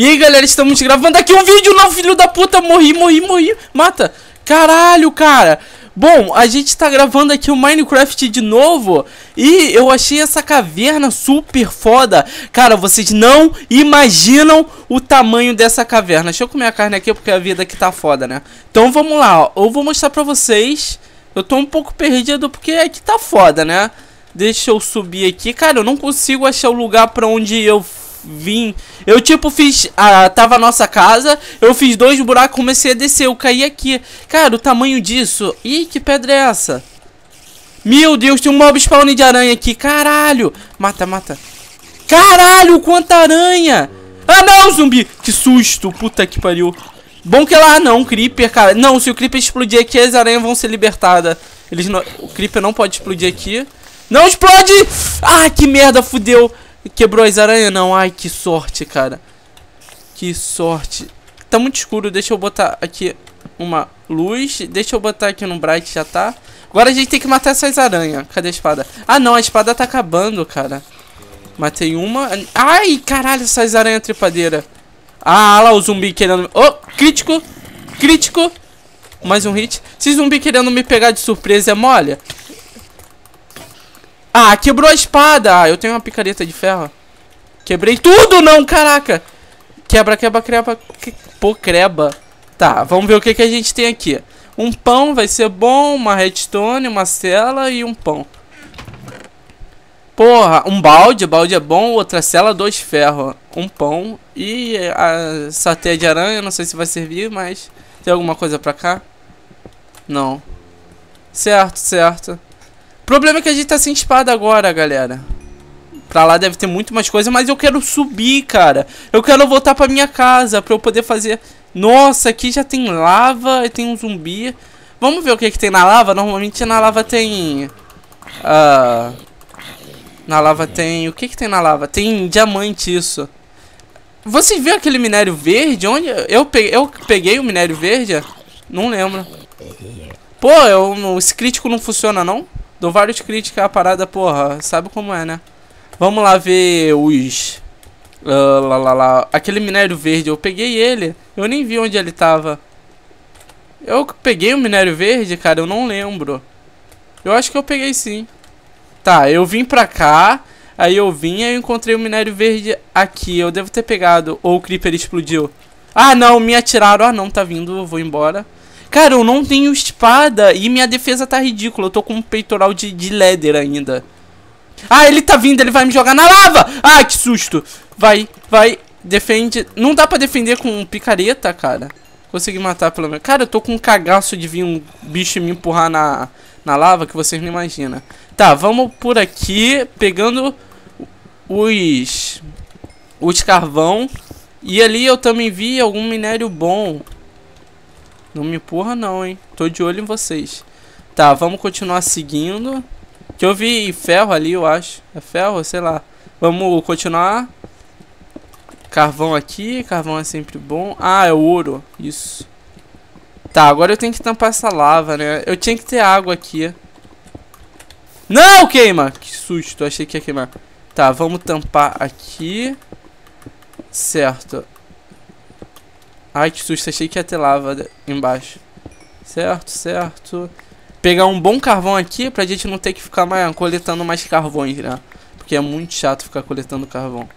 E aí, galera, estamos gravando aqui um vídeo. Não, filho da puta, morri, morri, morri. Mata. Caralho, cara. Bom, a gente tá gravando aqui o Minecraft de novo e eu achei essa caverna super foda. Cara, vocês não imaginam o tamanho dessa caverna. Deixa eu comer a carne aqui porque a vida aqui tá foda, né? Então vamos lá, ó. Eu vou mostrar pra vocês. Eu tô um pouco perdido porque aqui tá foda, né? Deixa eu subir aqui. Cara, eu não consigo achar o lugar pra onde eu vim. Eu tipo fiz. Ah, tava a nossa casa, eu fiz dois buracos, comecei a descer, eu caí aqui. Cara, o tamanho disso. Ih, que pedra é essa? Meu Deus, tem um mob spawn de aranha aqui, caralho. Mata, mata. Caralho, quanta aranha. Ah não, zumbi. Que susto, puta que pariu. Bom que é lá não, Creeper, cara. Não, se o Creeper explodir aqui, as aranhas vão ser libertadas. Eles não... O Creeper não pode explodir aqui. Não explode! Ah, que merda, fudeu. Quebrou as aranhas? Não. Ai, que sorte, cara. Que sorte. Tá muito escuro. Deixa eu botar aqui uma luz. Deixa eu botar aqui no bright, já tá. Agora a gente tem que matar essas aranhas. Cadê a espada? Ah, não. A espada tá acabando, cara. Matei uma. Ai, caralho, essas aranhas tripadeiras. Ah, lá o zumbi querendo... Oh, crítico. Crítico. Mais um hit. Se zumbi querendo me pegar de surpresa é mole. Ah, quebrou a espada. Ah, eu tenho uma picareta de ferro. Quebrei tudo, não, caraca. Quebra, quebra, quebra, Que... Pô, creba. Tá, vamos ver o que, que a gente tem aqui. Um pão vai ser bom, uma redstone, uma cela e um pão. Porra, um balde, balde é bom, outra cela, dois ferro, um pão e a saté de aranha, não sei se vai servir, mas tem alguma coisa pra cá? Não. Certo, certo problema é que a gente tá sem espada agora, galera. Pra lá deve ter muito mais coisa, mas eu quero subir, cara. Eu quero voltar pra minha casa pra eu poder fazer... Nossa, aqui já tem lava e tem um zumbi. Vamos ver o que, é que tem na lava? Normalmente na lava tem... Uh, na lava tem... O que, é que tem na lava? Tem diamante, isso. Vocês viram aquele minério verde? Onde eu peguei, eu peguei o minério verde? Não lembro. Pô, eu, esse crítico não funciona, não? Dou vários críticas à parada, porra. Sabe como é, né? Vamos lá ver os... Uh, lá, lá, lá. Aquele minério verde, eu peguei ele. Eu nem vi onde ele tava. Eu peguei o minério verde, cara? Eu não lembro. Eu acho que eu peguei sim. Tá, eu vim pra cá. Aí eu vim e encontrei o minério verde aqui. Eu devo ter pegado. Ou o creeper explodiu. Ah, não, me atiraram. Ah, não, tá vindo, eu vou embora. Cara, eu não tenho espada e minha defesa tá ridícula. Eu tô com um peitoral de, de leather ainda. Ah, ele tá vindo, ele vai me jogar na lava! Ah, que susto! Vai, vai, defende. Não dá pra defender com picareta, cara. Consegui matar pelo menos. Cara, eu tô com um cagaço de vir um bicho me empurrar na, na lava que vocês não imaginam. Tá, vamos por aqui, pegando os, os carvão. E ali eu também vi algum minério bom. Não me empurra não, hein? Tô de olho em vocês. Tá, vamos continuar seguindo. Que eu vi ferro ali, eu acho. É ferro? Sei lá. Vamos continuar. Carvão aqui. Carvão é sempre bom. Ah, é ouro. Isso. Tá, agora eu tenho que tampar essa lava, né? Eu tinha que ter água aqui. Não queima! Que susto, achei que ia queimar. Tá, vamos tampar aqui. Certo. Ai, que susto, achei que ia ter lava embaixo. Certo, certo. Pegar um bom carvão aqui pra gente não ter que ficar mais, coletando mais carvões, né? Porque é muito chato ficar coletando carvão.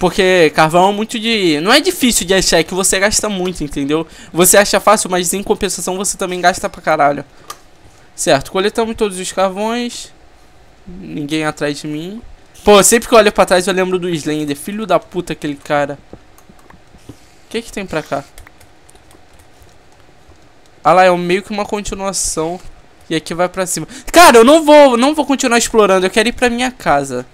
Porque carvão é muito de... Não é difícil de achar, é que você gasta muito, entendeu? Você acha fácil, mas em compensação você também gasta pra caralho. Certo, coletamos todos os carvões. Ninguém atrás de mim. Pô, sempre que eu olho pra trás eu lembro do Slender. Filho da puta aquele cara que que tem pra cá? Ah lá, é meio que uma continuação. E aqui vai pra cima. Cara, eu não vou, não vou continuar explorando. Eu quero ir pra minha casa.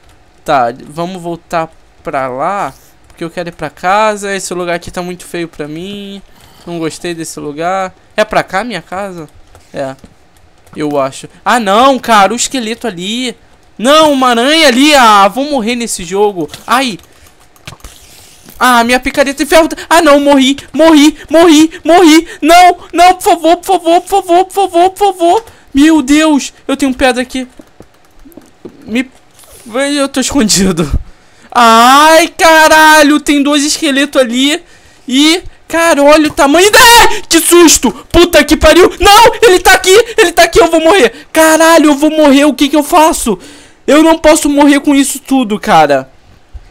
Tá, vamos voltar pra lá. Porque eu quero ir pra casa. Esse lugar aqui tá muito feio pra mim. Não gostei desse lugar. É pra cá minha casa? É. Eu acho. Ah, não, cara. O esqueleto ali. Não, uma aranha ali. Ah, vou morrer nesse jogo. Ai, ah, minha picareta enferrou. Ah, não, morri, morri, morri, morri. Não, não, por favor, por favor, por favor, por favor, por favor. Meu Deus, eu tenho pedra aqui. Me... Eu tô escondido. Ai, caralho, tem dois esqueletos ali. E, cara, olha o tamanho da... que susto! Puta que pariu! Não, ele tá aqui, ele tá aqui, eu vou morrer. Caralho, eu vou morrer, o que que eu faço? Eu não posso morrer com isso tudo, cara.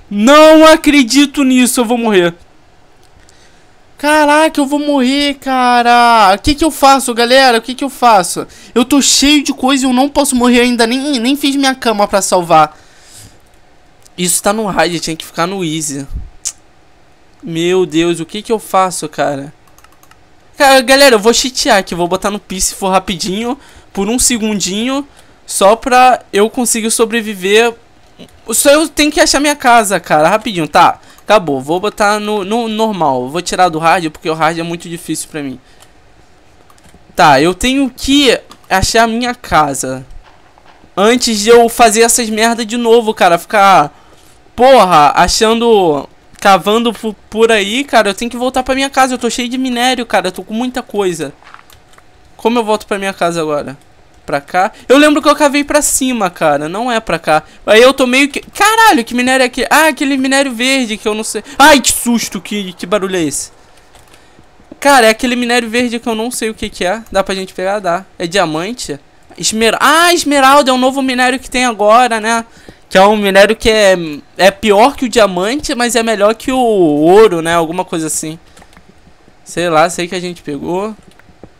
Não acredito nisso, eu vou morrer. Caraca, eu vou morrer, cara. O que que eu faço, galera? O que que eu faço? Eu tô cheio de coisa e eu não posso morrer ainda. Nem, nem fiz minha cama pra salvar. Isso tá no hard, tinha que ficar no easy. Meu Deus, o que que eu faço, cara? Cara, galera, eu vou cheatear aqui. Vou botar no piece for rapidinho. Por um segundinho. Só pra eu conseguir sobreviver o eu tem que achar minha casa, cara. Rapidinho, tá. Acabou. Vou botar no, no normal. Vou tirar do hard, porque o hard é muito difícil pra mim. Tá, eu tenho que achar minha casa. Antes de eu fazer essas merda de novo, cara. Ficar, porra, achando... Cavando por aí, cara. Eu tenho que voltar pra minha casa. Eu tô cheio de minério, cara. Eu tô com muita coisa. Como eu volto pra minha casa agora? pra cá. Eu lembro que eu cavei pra cima, cara. Não é pra cá. Aí eu tô meio que... Caralho, que minério é aquele? Ah, aquele minério verde que eu não sei... Ai, que susto! Que, que barulho é esse? Cara, é aquele minério verde que eu não sei o que que é. Dá pra gente pegar? Dá. É diamante? Esmeralda. Ah, esmeralda é um novo minério que tem agora, né? Que é um minério que é, é pior que o diamante, mas é melhor que o ouro, né? Alguma coisa assim. Sei lá, sei que a gente pegou.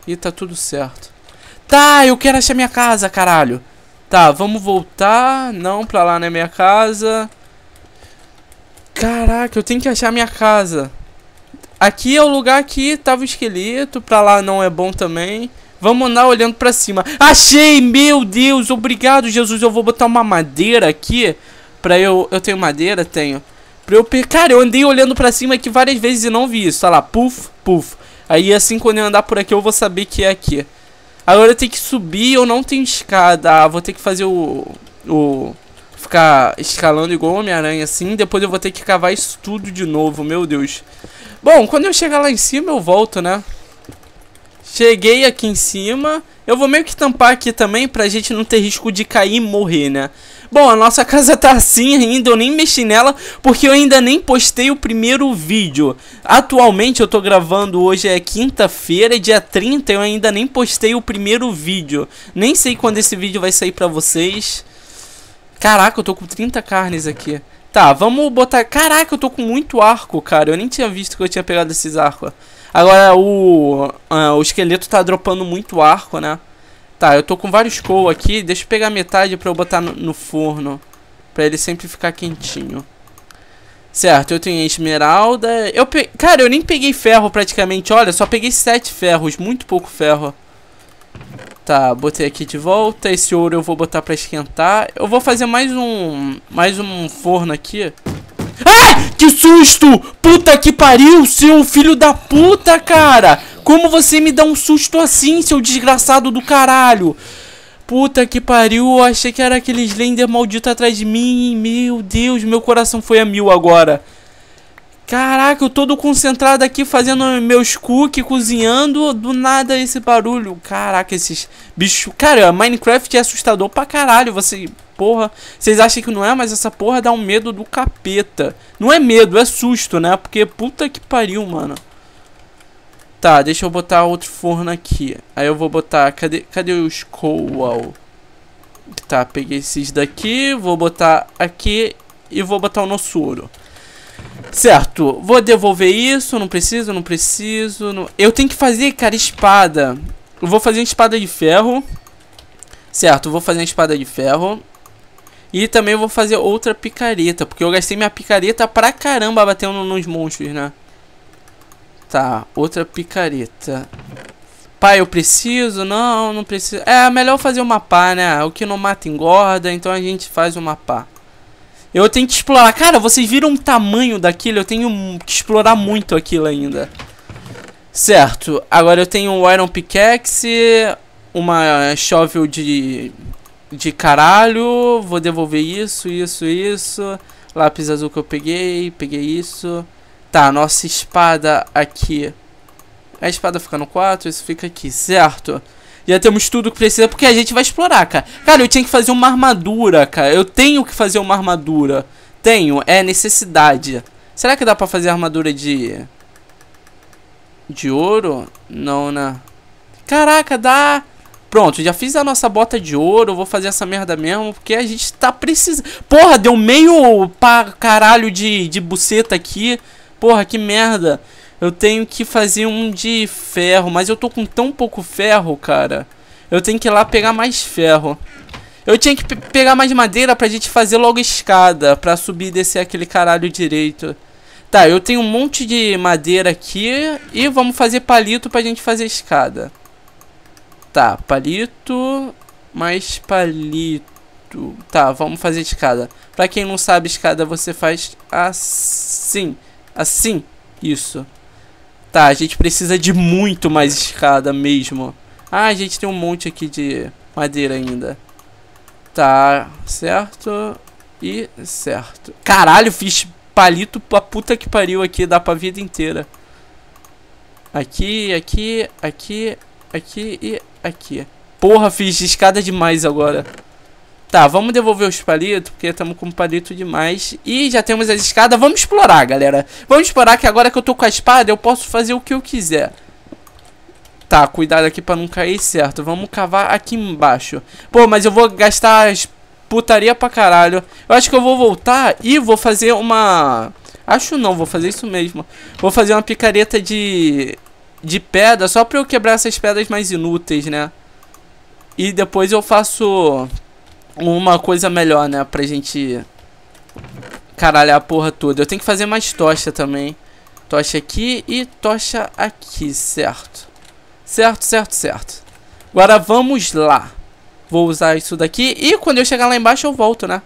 E tá tudo certo. Tá, eu quero achar minha casa, caralho. Tá, vamos voltar. Não, pra lá não é minha casa. Caraca, eu tenho que achar minha casa. Aqui é o lugar que tava o esqueleto. Pra lá não é bom também. Vamos andar olhando pra cima. Achei! Meu Deus! Obrigado, Jesus. Eu vou botar uma madeira aqui. Pra eu... Eu tenho madeira? Tenho. Pra eu... Cara, eu andei olhando pra cima aqui várias vezes e não vi isso. Olha tá lá. Puf, puf. Aí assim, quando eu andar por aqui, eu vou saber que é aqui. Agora eu tenho que subir, eu não tenho escada. Ah, vou ter que fazer o... o ficar escalando igual Homem-Aranha assim. Depois eu vou ter que cavar isso tudo de novo, meu Deus. Bom, quando eu chegar lá em cima eu volto, né? Cheguei aqui em cima. Eu vou meio que tampar aqui também pra gente não ter risco de cair e morrer, né? Bom, a nossa casa tá assim ainda, eu nem mexi nela porque eu ainda nem postei o primeiro vídeo. Atualmente eu tô gravando hoje é quinta-feira, dia 30, eu ainda nem postei o primeiro vídeo. Nem sei quando esse vídeo vai sair pra vocês. Caraca, eu tô com 30 carnes aqui. Tá, vamos botar... Caraca, eu tô com muito arco, cara. Eu nem tinha visto que eu tinha pegado esses arcos. Agora, o, uh, o esqueleto tá dropando muito arco, né? Tá, eu tô com vários coal aqui. Deixa eu pegar metade pra eu botar no, no forno. Pra ele sempre ficar quentinho. Certo, eu tenho esmeralda. Eu pe... Cara, eu nem peguei ferro praticamente. Olha, só peguei sete ferros. Muito pouco ferro. Tá, botei aqui de volta. Esse ouro eu vou botar pra esquentar. Eu vou fazer mais um... Mais um forno aqui. Ah! Que susto! Puta que pariu, seu filho da puta, cara! Como você me dá um susto assim, seu desgraçado do caralho? Puta que pariu, achei que era aquele Slender maldito atrás de mim. Meu Deus, meu coração foi a mil agora. Caraca, eu todo concentrado aqui fazendo meus cookies, cozinhando, do nada esse barulho. Caraca, esses bichos. Cara, Minecraft é assustador pra caralho. Você, porra, vocês acham que não é, mas essa porra dá um medo do capeta. Não é medo, é susto, né? Porque puta que pariu, mano. Tá, deixa eu botar outro forno aqui. Aí eu vou botar... Cadê, cadê os coal? Tá, peguei esses daqui, vou botar aqui e vou botar o nosso ouro. Certo, vou devolver isso, não preciso, não preciso. Não... Eu tenho que fazer, cara, espada. Eu vou fazer uma espada de ferro. Certo, vou fazer uma espada de ferro. E também vou fazer outra picareta, porque eu gastei minha picareta pra caramba batendo nos monstros, né? Tá, outra picareta. Pai, eu preciso? Não, não preciso. É melhor fazer uma pá, né? O que não mata engorda, então a gente faz uma pá. Eu tenho que explorar. Cara, vocês viram o tamanho daquilo? Eu tenho que explorar muito aquilo ainda. Certo, agora eu tenho um Iron Pickaxe, uma shovel de, de caralho. Vou devolver isso, isso, isso. Lápis azul que eu peguei, peguei isso. Tá, nossa espada aqui. A espada fica no 4, isso fica aqui, certo? Já temos tudo que precisa, porque a gente vai explorar, cara. Cara, eu tinha que fazer uma armadura, cara. Eu tenho que fazer uma armadura. Tenho, é necessidade. Será que dá pra fazer armadura de... De ouro? Não, né? Caraca, dá... Pronto, já fiz a nossa bota de ouro, vou fazer essa merda mesmo, porque a gente tá precisando... Porra, deu meio pra caralho de, de buceta aqui. Porra, que merda. Eu tenho que fazer um de ferro, mas eu tô com tão pouco ferro, cara. Eu tenho que ir lá pegar mais ferro. Eu tinha que pegar mais madeira pra gente fazer logo escada, pra subir e descer aquele caralho direito. Tá, eu tenho um monte de madeira aqui e vamos fazer palito pra gente fazer escada. Tá, palito, mais palito. Tá, vamos fazer escada. Pra quem não sabe, escada você faz assim. Assim. Isso. Tá, a gente precisa de muito mais escada mesmo. Ah, a gente tem um monte aqui de madeira ainda. Tá, certo. E certo. Caralho, fiz palito pra puta que pariu aqui. Dá pra vida inteira. Aqui, aqui, aqui, aqui e aqui. Porra, fiz escada demais agora. Tá, vamos devolver os palitos, porque estamos com palito demais. E já temos as escadas. Vamos explorar, galera. Vamos explorar que agora que eu tô com a espada, eu posso fazer o que eu quiser. Tá, cuidado aqui pra não cair certo. Vamos cavar aqui embaixo. Pô, mas eu vou gastar as putaria pra caralho. Eu acho que eu vou voltar e vou fazer uma... Acho não, vou fazer isso mesmo. Vou fazer uma picareta de... De pedra, só pra eu quebrar essas pedras mais inúteis, né? E depois eu faço uma coisa melhor, né? Pra gente caralhar a porra toda. Eu tenho que fazer mais tocha também. Tocha aqui e tocha aqui, certo? Certo, certo, certo. Agora vamos lá. Vou usar isso daqui e quando eu chegar lá embaixo eu volto, né?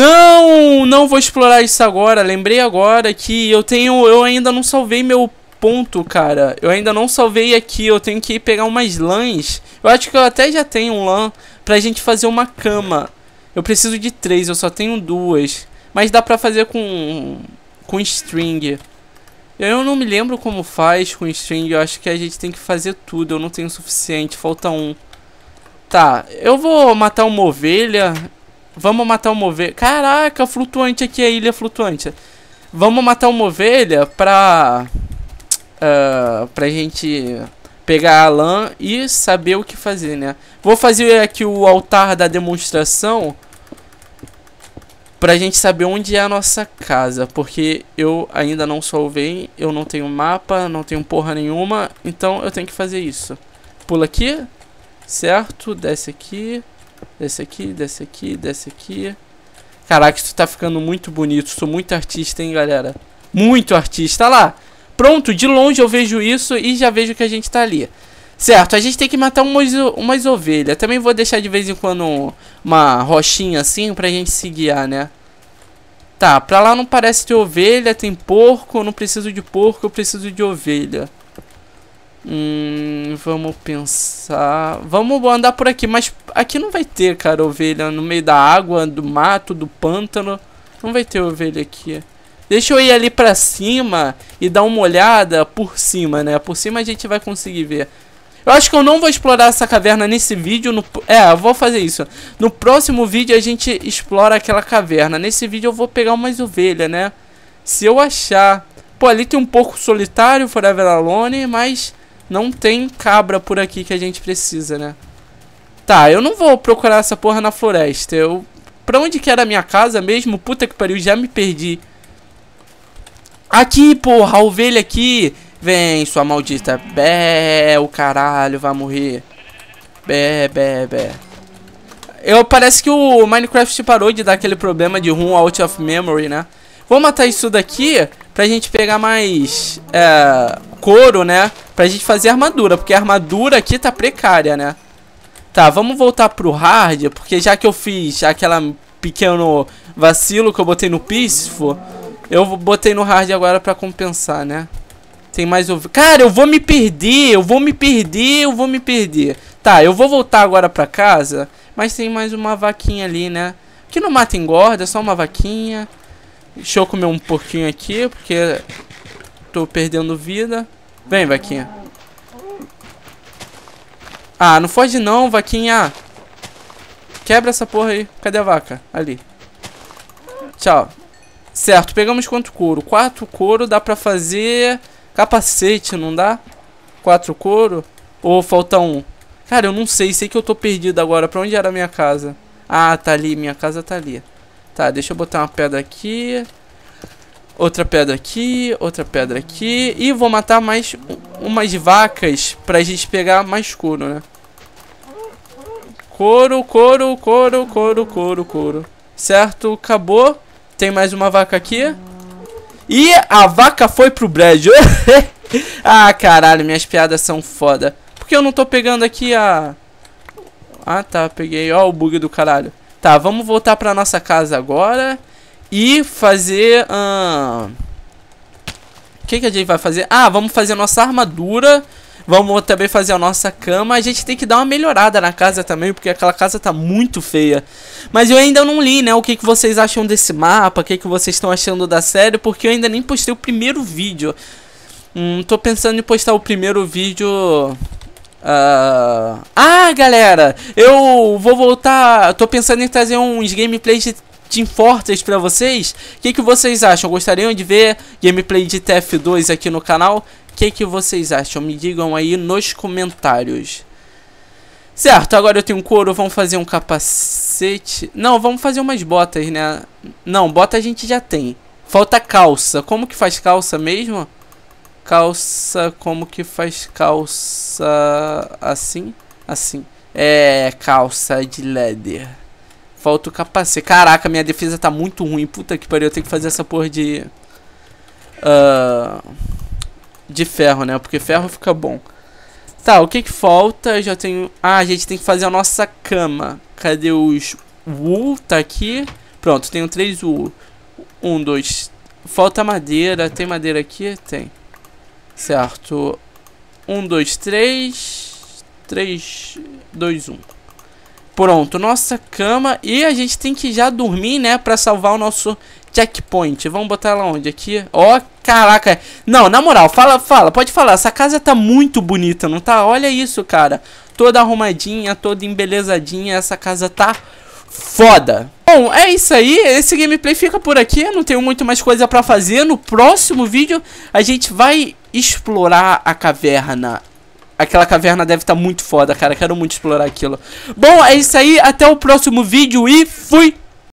Não, não vou explorar isso agora. Lembrei agora que eu tenho, eu ainda não salvei meu ponto, cara. Eu ainda não salvei aqui, eu tenho que ir pegar umas lãs. Eu acho que eu até já tenho um lã. Pra gente fazer uma cama. Eu preciso de três, eu só tenho duas. Mas dá pra fazer com... Com string. Eu não me lembro como faz com string. Eu acho que a gente tem que fazer tudo. Eu não tenho o suficiente, falta um. Tá, eu vou matar uma ovelha. Vamos matar uma ovelha. Caraca, flutuante aqui, a ilha é flutuante. Vamos matar uma ovelha pra... Uh, pra gente pegar a lã e saber o que fazer, né? Vou fazer aqui o altar da demonstração pra gente saber onde é a nossa casa, porque eu ainda não salvei, eu não tenho mapa, não tenho porra nenhuma, então eu tenho que fazer isso. Pula aqui, certo? Desce aqui, desce aqui, desce aqui, desce aqui. Caraca, isso tá ficando muito bonito, sou muito artista, hein, galera? Muito artista, olha lá! pronto, de longe eu vejo isso e já vejo que a gente tá ali. Certo, a gente tem que matar umas, umas ovelhas. Também vou deixar de vez em quando uma rochinha assim pra gente se guiar, né? Tá, pra lá não parece ter ovelha, tem porco, eu não preciso de porco, eu preciso de ovelha. Hum, vamos pensar. Vamos andar por aqui, mas aqui não vai ter, cara, ovelha. No meio da água, do mato, do pântano. Não vai ter ovelha aqui. Deixa eu ir ali pra cima e dar uma olhada por cima, né? Por cima a gente vai conseguir ver. Eu acho que eu não vou explorar essa caverna nesse vídeo. No... É, eu vou fazer isso. No próximo vídeo a gente explora aquela caverna. Nesse vídeo eu vou pegar umas ovelhas, né? Se eu achar... Pô, ali tem um pouco solitário, Forever Alone, mas não tem cabra por aqui que a gente precisa, né? Tá, eu não vou procurar essa porra na floresta. Eu... Pra onde que era a minha casa mesmo? Puta que pariu, já me perdi. Aqui, porra, a ovelha aqui. Vem, sua maldita. Bé, o caralho, vai morrer. Bé, bé, bé. Eu, parece que o Minecraft parou de dar aquele problema de room out of memory, né? Vou matar isso daqui pra gente pegar mais é, couro, né? Pra gente fazer armadura, porque a armadura aqui tá precária, né? Tá, vamos voltar pro hard, porque já que eu fiz aquela pequeno vacilo que eu botei no pisfo... Eu botei no hard agora pra compensar, né? Tem mais ouvido. Cara, eu vou me perder, eu vou me perder, eu vou me perder. Tá, eu vou voltar agora pra casa, mas tem mais uma vaquinha ali, né? Que não mata engorda, é só uma vaquinha. Deixa eu comer um pouquinho aqui, porque tô perdendo vida. Vem, vaquinha. Ah, não foge não, vaquinha. Quebra essa porra aí. Cadê a vaca? Ali. Tchau. Certo, pegamos quanto couro? Quatro couro, dá pra fazer capacete, não dá? Quatro couro? Ou falta um? Cara, eu não sei, sei que eu tô perdido agora. Pra onde era a minha casa? Ah, tá ali, minha casa tá ali. Tá, deixa eu botar uma pedra aqui. Outra pedra aqui, outra pedra aqui. E vou matar mais umas vacas pra gente pegar mais couro, né? Couro, couro, couro, couro, couro, couro. Certo, acabou. Tem mais uma vaca aqui. E a vaca foi pro brejo. ah, caralho, minhas piadas são foda. Por que eu não tô pegando aqui a... Ah, tá, peguei. Ó o bug do caralho. Tá, vamos voltar pra nossa casa agora. E fazer... O que, que a gente vai fazer? Ah, vamos fazer nossa armadura Vamos também fazer a nossa cama. A gente tem que dar uma melhorada na casa também, porque aquela casa tá muito feia. Mas eu ainda não li, né? O que, que vocês acham desse mapa, o que, que vocês estão achando da série, porque eu ainda nem postei o primeiro vídeo. Hum, tô pensando em postar o primeiro vídeo Uh... Ah, galera, eu vou voltar. Tô pensando em trazer uns gameplays de Team Fortress pra vocês. O que, que vocês acham? Gostariam de ver gameplay de TF2 aqui no canal? que, que vocês acham? Me digam aí nos comentários. Certo, agora eu tenho couro, vamos fazer um capacete. Não, vamos fazer umas botas, né? Não, bota a gente já tem. Falta calça. Como que faz calça mesmo? Calça, como que faz calça assim? Assim. É, calça de leather. Falta o capacete. Caraca, minha defesa tá muito ruim. Puta que pariu, eu tenho que fazer essa porra de... Uh de ferro, né? Porque ferro fica bom. Tá, o que que falta? Eu já tenho... Ah, a gente tem que fazer a nossa cama. Cadê os... Wool tá aqui. Pronto, tenho três wool. Um, dois... Falta madeira. Tem madeira aqui? Tem. Certo. Um, dois, três... Três... Dois, um. Pronto, nossa cama. E a gente tem que já dormir, né? Pra salvar o nosso checkpoint. Vamos botar ela onde? Aqui? Ó, oh, caraca. Não, na moral, fala, fala. Pode falar. Essa casa tá muito bonita, não tá? Olha isso, cara. Toda arrumadinha, toda embelezadinha. Essa casa tá foda. Bom, é isso aí. Esse gameplay fica por aqui. Eu não tenho muito mais coisa pra fazer. No próximo vídeo, a gente vai explorar a caverna. Aquela caverna deve estar tá muito foda, cara. Quero muito explorar aquilo. Bom, é isso aí. Até o próximo vídeo e fui!